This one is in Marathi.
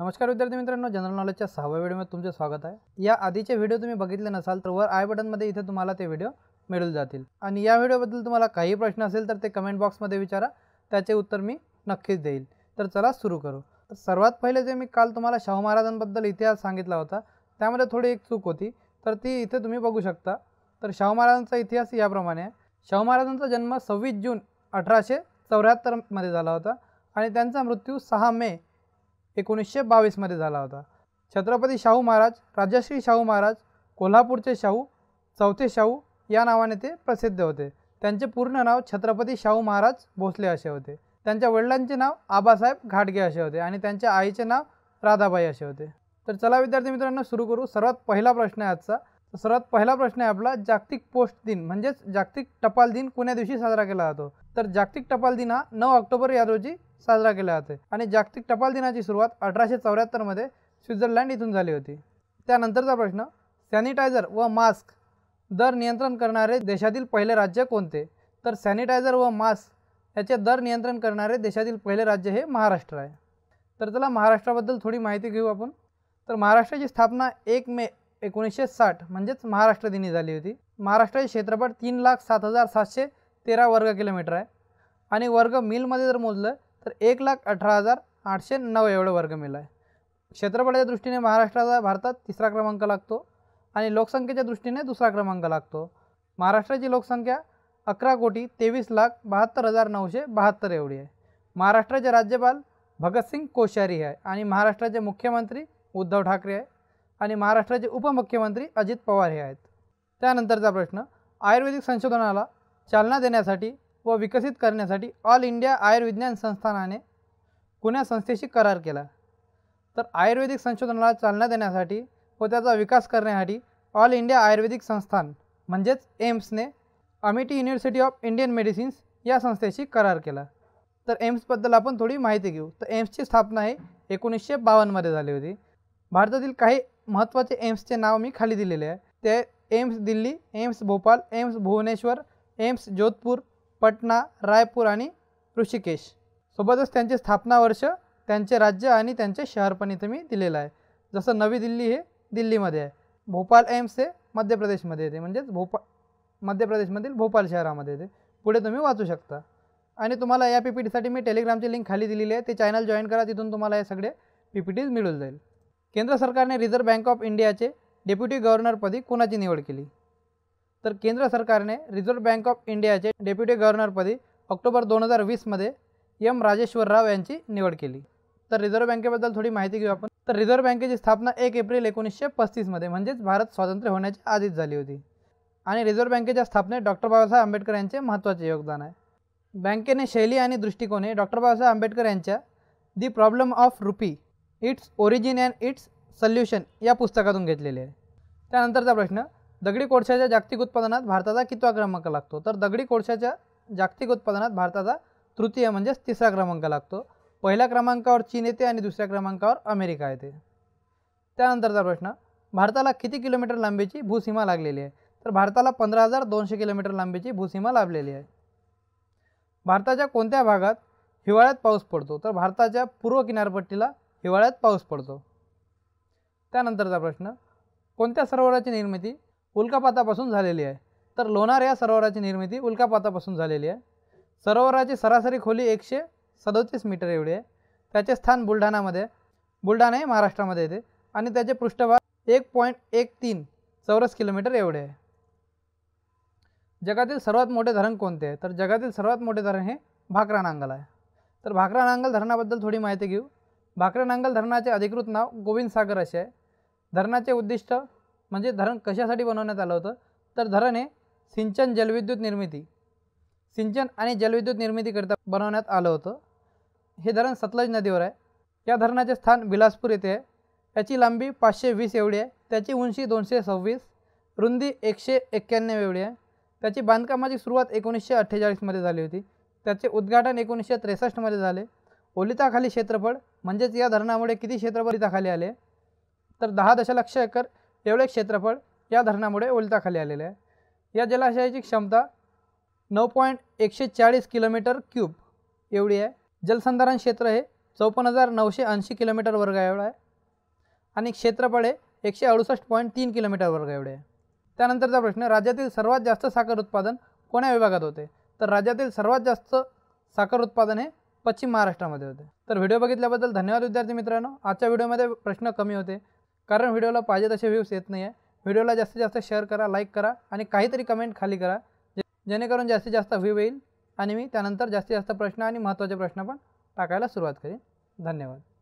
नमस्कार विद्यार्थी मित्रांनो जनरल नॉलेजच्या सहाव्या व्हिडिओमध्ये तुमचं स्वागत आहे या आधीचे व्हिडिओ तुम्ही बघितले नसाल तर वर आय बटनमध्ये इथे तुम्हाला ते व्हिडिओ मिळून जातील आणि या व्हिडिओबद्दल तुम्हाला काही प्रश्न असेल तर ते कमेंट बॉक्समध्ये विचारा त्याचे उत्तर मी नक्कीच देईल तर चला सुरू करू तर सर्वात पहिले जे मी काल तुम्हाला शाहू महाराजांबद्दल इतिहास सांगितला होता त्यामध्ये थोडी एक चूक होती तर ती इथे तुम्ही बघू शकता तर शाहू महाराजांचा इतिहास याप्रमाणे आहे शाहू महाराजांचा जन्म सव्वीस जून अठराशे चौऱ्याहत्तरमध्ये झाला होता आणि त्यांचा मृत्यू सहा मे एकोणीसशे बावीसमध्ये झाला होता छत्रपती शाहू महाराज राजश्री शाहू महाराज कोल्हापूरचे शाहू चौथे शाहू या नावाने ते प्रसिद्ध होते त्यांचे पूर्ण नाव छत्रपती शाहू महाराज भोसले असे होते त्यांच्या वडिलांचे नाव आबासाहेब घाटगे असे होते आणि त्यांच्या आईचे नाव राधाबाई असे होते तर चला विद्यार्थी मित्रांनो सुरू करू सर्वात पहिला प्रश्न आहे आजचा तर सर्वात पहिला प्रश्न आहे आपला जागतिक पोस्ट दिन म्हणजेच जागतिक टपाल दिन कोण्या दिवशी साजरा केला जातो तर जागतिक टपाल दिन हा नऊ ऑक्टोबर या रोजी साजरा केला जाते आणि जागतिक टपाल दिनाची सुरुवात अठराशे चौऱ्याहत्तरमध्ये स्वित्झर्लंड इथून झाली होती त्यानंतरचा प्रश्न सॅनिटायझर व मास्क दर नियंत्रण करणारे देशातील पहिले राज्य कोणते तर सॅनिटायझर व मास्क याचे दर नियंत्रण करणारे देशातील पहिले राज्य हे महाराष्ट्र आहे तर चला महाराष्ट्राबद्दल थोडी माहिती घेऊ आपण तर महाराष्ट्राची स्थापना एक मे एकोणीसशे साठ म्हणजेच महाराष्ट्र दिनी झाली होती महाराष्ट्राचे क्षेत्रफळ तीन लाख सात हजार सातशे तेरा वर्ग किलोमीटर आहे आणि वर्ग मिलमध्ये जर मोजलं तर एक लाख अठरा हजार आठशे नऊ एवढं वर्गमेला आहे क्षेत्रफळाच्या दृष्टीने महाराष्ट्राचा भारतात तिसरा क्रमांक लागतो आणि लोकसंख्येच्या दृष्टीने दुसरा क्रमांक लागतो महाराष्ट्राची लोकसंख्या अकरा कोटी तेवीस लाख बहात्तर हजार नऊशे बहात्तर एवढी आहे महाराष्ट्राचे राज्यपाल भगतसिंग कोश्यारी आहे आणि महाराष्ट्राचे मुख्यमंत्री उद्धव ठाकरे आहे आणि महाराष्ट्राचे उपमुख्यमंत्री अजित पवार हे आहेत त्यानंतरचा प्रश्न आयुर्वेदिक संशोधनाला चालना देण्यासाठी व विकसित करण्यासाठी ऑल इंडिया आयुर्विज्ञान संस्थानाने पुण्या संस्थेशी करार केला तर आयुर्वेदिक संशोधनाला चालना देण्यासाठी व त्याचा विकास करण्यासाठी ऑल इंडिया आयुर्वेदिक संस्थान म्हणजेच एम्सने Amity university of Indian medicines या संस्थेशी करार केला तर एम्सबद्दल आपण थोडी माहिती घेऊ तर एम्सची स्थापना ही एकोणीसशे बावन्नमध्ये झाली होती भारतातील काही महत्त्वाचे एम्सचे नाव मी खाली दिलेले आहे ते AIIMS Delhi AIIMS Bhopal AIIMS Bhubaneswar AIIMS Jodhpur Patna Raipur आणि ऋषिकेश सोबतच त्यांची स्थापना वर्ष त्यांचे राज्य आणि त्यांचे शहर पण इथे मी दिलेलं आहे जसं नवी दिल्ली हे दिल्लीमध्ये आहे भोपाल एम्स हे मध्य प्रदेशमध्ये येते म्हणजेच भोपा मध्य प्रदेशमधील भोपाल शहरामध्ये येते पुढे तुम्ही वाचू शकता आणि तुम्हाला या पी पी टीसाठी मी टेलिग्रामची लिंक खाली दिलेली आहे ते चॅनल जॉईन करा तिथून तुम्हाला हे सगळे पी पी टीज मिळून जाईल केंद्र सरकारने रिझर्व्ह बँक ऑफ इंडियाचे डेप्युटी गव्हर्नरपदी कुणाची निवड केली तर केंद्र सरकारने रिझर्व्ह बँक ऑफ इंडियाचे डेप्युटी गव्हर्नरपदी ऑक्टोबर दोन हजार वीसमध्ये एम राजेश्वर राव यांची निवड केली तर रिझर्व्ह बँकेबद्दल थोडी माहिती घेऊ आपण तर रिझर्व्ह बँकेची स्थापना एक एप्रिल एकोणीसशे पस्तीसमध्ये म्हणजेच भारत स्वातंत्र्य होण्याच्या आधीच झाली होती आणि रिझर्व्ह बँकेच्या स्थापनेत डॉक्टर बाबासाहेब आंबेडकर यांचे महत्त्वाचे योगदान आहे बँकेने शैली आणि दृष्टिकोने डॉक्टर बाबासाहेब आंबेडकर यांच्या the problem of rupee its origin and its solution या पुस्तकातून घेतलेले आहे त्यानंतरचा प्रश्न दगडी कोळशाच्या जागतिक उत्पादनात भारताचा कितवा क्रमांक लागतो तर दगडी कोळशाच्या जागतिक उत्पादनात भारताचा तृतीय म्हणजेच तिसरा क्रमांक लागतो पहिल्या क्रमांकावर चीन येते आणि दुसऱ्या क्रमांकावर अमेरिका येते त्यानंतरचा प्रश्न भारताला किती किलोमीटर लांबीची भूसीमा लागलेली आहे तर भारताला पंधरा हजार दोनशे किलोमीटर लांबीची भूसीमा लाभलेली आहे भारताच्या कोणत्या भागात हिवाळ्यात पाऊस पडतो तर भारताच्या पूर्व किनारपट्टीला हिवाळ्यात पाऊस पडतो त्यानंतरचा प्रश्न कोणत्या सरोवराची निर्मिती उल्कापातापासून झालेली आहे तर लोणार या सरोवराची निर्मिती उल्कापातापासून झालेली आहे सरोवराची सरासरी खोली एकशे सदोतीस मीटर एवढी आहे त्याचे स्थान बुलढाणामध्ये बुलढाणा हे महाराष्ट्रामध्ये येते आणि त्याचे पृष्ठभाग एक पॉईंट एक तीन चौरस किलोमीटर एवढे आहे जगातील सर्वात मोठे धरण कोणते आहे तर जगातील सर्वात मोठे धरण हे भाकरा नांगल आहे तर भाकरा नांगल धरणाबद्दल थोडी माहिती घेऊ भाकरा नांगल धरणाचे अधिकृत नाव गोविंद सागर असे आहे धरणाचे उद्दिष्ट म्हणजे धरण कशासाठी बनवण्यात आलं होतं तर धरण हे सिंचन जलविद्युत निर्मिती सिंचन आणि जलविद्युत निर्मितीकरिता बनवण्यात आलं होतं हे धरण सतलज नदीवर आहे या धरणाचे स्थान बिलासपूर येथे आहे त्याची लांबी पाचशे वीस एवढी आहे त्याची उंची दोनशे सव्वीस रुंदी एकशे एक्क्याण्णव एवढी आहे त्याची बांधकामाची सुरुवात एकोणीसशे अठ्ठेचाळीसमध्ये झाली होती त्याचे उद्घाटन एकोणीसशे त्रेसष्टमध्ये झाले ओलिताखाली क्षेत्रफळ म्हणजेच या धरणामुळे किती क्षेत्रफळ खाली आले तर दहा दशलक्ष एकर एवढे क्षेत्रफळ या धरणामुळे ओलताखाली आलेले आहे या जलाशयाची क्षमता नऊ पॉईंट एकशे चाळीस किलोमीटर क्यूब एवढी आहे जलसंधारण क्षेत्र हे चौपन्न हजार नऊशे ऐंशी किलोमीटर वर्ग एवढं आहे आणि क्षेत्रफळ हे एकशे अडुसष्ट पॉईंट तीन किलोमीटर वर्ग एवढे आहे त्यानंतरचा प्रश्न राज्यातील सर्वात जास्त साखर उत्पादन कोण्या विभागात होते तर राज्यातील सर्वात जास्त साखर उत्पादन हे पश्चिम महाराष्ट्रामध्ये होते तर व्हिडिओ बघितल्याबद्दल धन्यवाद विद्यार्थी मित्रांनो आजच्या व्हिडिओमध्ये प्रश्न कमी होते कारण व्हिडिओला पाहिजे तसे व्ह्यूज येत नाही आहे व्हिडिओला जास्तीत जास्त शेअर करा लाईक करा आणि काहीतरी कमेंट खाली करा जे जेणेकरून जास्तीत जास्त व्ह्यू येईल आणि मी त्यानंतर जास्तीत जास्त प्रश्न आणि महत्त्वाचे प्रश्न पण टाकायला सुरुवात करेन धन्यवाद